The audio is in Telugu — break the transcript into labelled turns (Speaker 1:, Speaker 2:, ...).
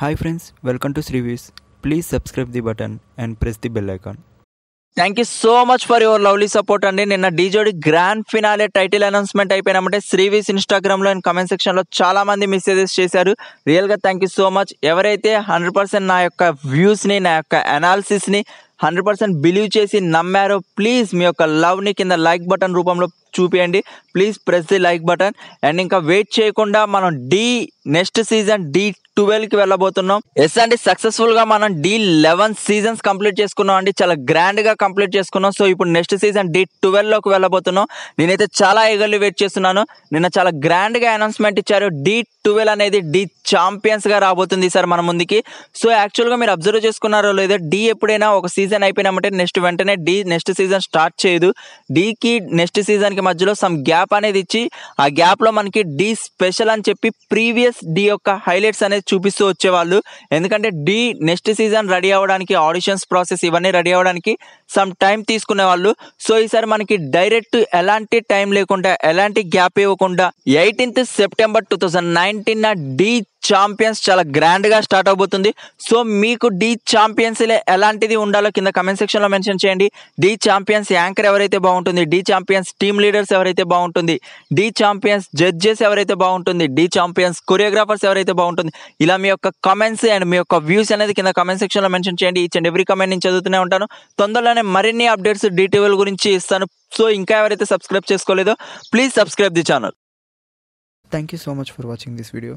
Speaker 1: హాయ్ ఫ్రెండ్స్ వెల్కమ్ టు శ్రీవీస్ please subscribe the button and press the bell icon
Speaker 2: thank you so much for your lovely support అండి నిన్న డీజోడి గ్రాండ్ ఫినాలే టైటిల్ అనౌన్స్మెంట్ అయిపోయినామంటే శ్రీవీస్ ఇన్స్టాగ్రామ్లో అండ్ కమెంట్ సెక్షన్లో చాలా మంది మెసేజెస్ చేశారు రియల్గా థ్యాంక్ యూ సో మచ్ ఎవరైతే హండ్రెడ్ పర్సెంట్ నా యొక్క వ్యూస్ని నా యొక్క అనాలిసిస్ని హండ్రెడ్ పర్సెంట్ బిలీవ్ చేసి నమ్మారో ప్లీజ్ మీ యొక్క లవ్ని కింద లైక్ బటన్ రూపంలో చూపియండి please press the like button and ఇంకా వెయిట్ చేయకుండా మనం Dhee next season Dhee twelve కి వెళ్ళబోతున్నాం ఎస్ అండి సక్సెస్ఫుల్ గా మనం డి లెవెన్ సీజన్స్ కంప్లీట్ చేసుకున్నాం అండి చాలా గ్రాండ్ గా కంప్లీట్ చేసుకున్నాం సో ఇప్పుడు నెక్స్ట్ సీజన్ డి ట్వెల్వ్ లోకి వెళ్ళబోతున్నాం నేనైతే చాలా ఎగర్లీ వెయిట్ చేస్తున్నాను నిన్న చాలా గ్రాండ్ గా అనౌన్స్మెంట్ ఇచ్చారు డి ట్వెల్వ్ అనేది డి ఛాంపియన్స్ గా రాబోతుంది సార్ మన ముందుకి సో యాక్చువల్ గా మీరు అబ్జర్వ్ చేసుకున్నారో లేదో డి ఎప్పుడైనా ఒక సీజన్ అయిపోయినామంటే నెక్స్ట్ వెంటనే డి నెక్స్ట్ సీజన్ స్టార్ట్ చేయదు డికి నెక్స్ట్ సీజన్ కి మధ్యలో సమ్ గ్యాప్ అనేది ఇచ్చి ఆ గ్యాప్ లో మనకి డి స్పెషల్ అని చెప్పి ప్రీవియస్ డి యొక్క హైలైట్స్ అనేది చూపిస్తూ వచ్చేవాళ్ళు ఎందుకంటే డి నెక్స్ట్ సీజన్ రెడీ అవ్వడానికి ఆడిషన్స్ ప్రాసెస్ ఇవన్నీ రెడీ అవ్వడానికి సమ్ టైం తీసుకునే వాళ్ళు సో ఈసారి మనకి డైరెక్ట్ ఎలాంటి టైం లేకుండా ఎలాంటి గ్యాప్ ఇవ్వకుండా eighteenth September two thousand nineteen Dhee champions చాలా గ్రాండ్గా స్టార్ట్ అవబోతుంది సో మీకు డీ ఛాంపియన్స్లో ఎలాంటిది ఉండాలో కింద కమెంట్ సెక్షన్లో మెన్షన్ చేయండి డీ ఛాంపియన్స్ యాంకర్ ఎవరైతే బాగుంటుంది డీ ఛాంపియన్స్ టీమ్ లీడర్స్ ఎవరైతే బాగుంటుంది డీ ఛాంపియన్స్ జడ్జెస్ ఎవరైతే బాగుంటుంది డీ ఛాంపియన్స్ కొరియోగ్రాఫర్స్ ఎవరైతే బాగుంటుంది ఇలా మీ యొక్క కమెంట్స్ అండ్ మీ యొక్క వ్యూస్ అనేది కింద కమెంట్ సెక్షన్లో మెన్షన్ చేయండి ఈచ్ అండ్ ఎవ్రీ కమెంట్ నేను చదువుతూనే ఉంటాను తొందరలోనే మరిన్ని అప్డేట్స్ డీటెయిల్ గురించి ఇస్తాను సో ఇంకా ఎవరైతే సబ్స్క్రైబ్ చేసుకోలేదో please subscribe the channel
Speaker 1: thank you so much for watching this video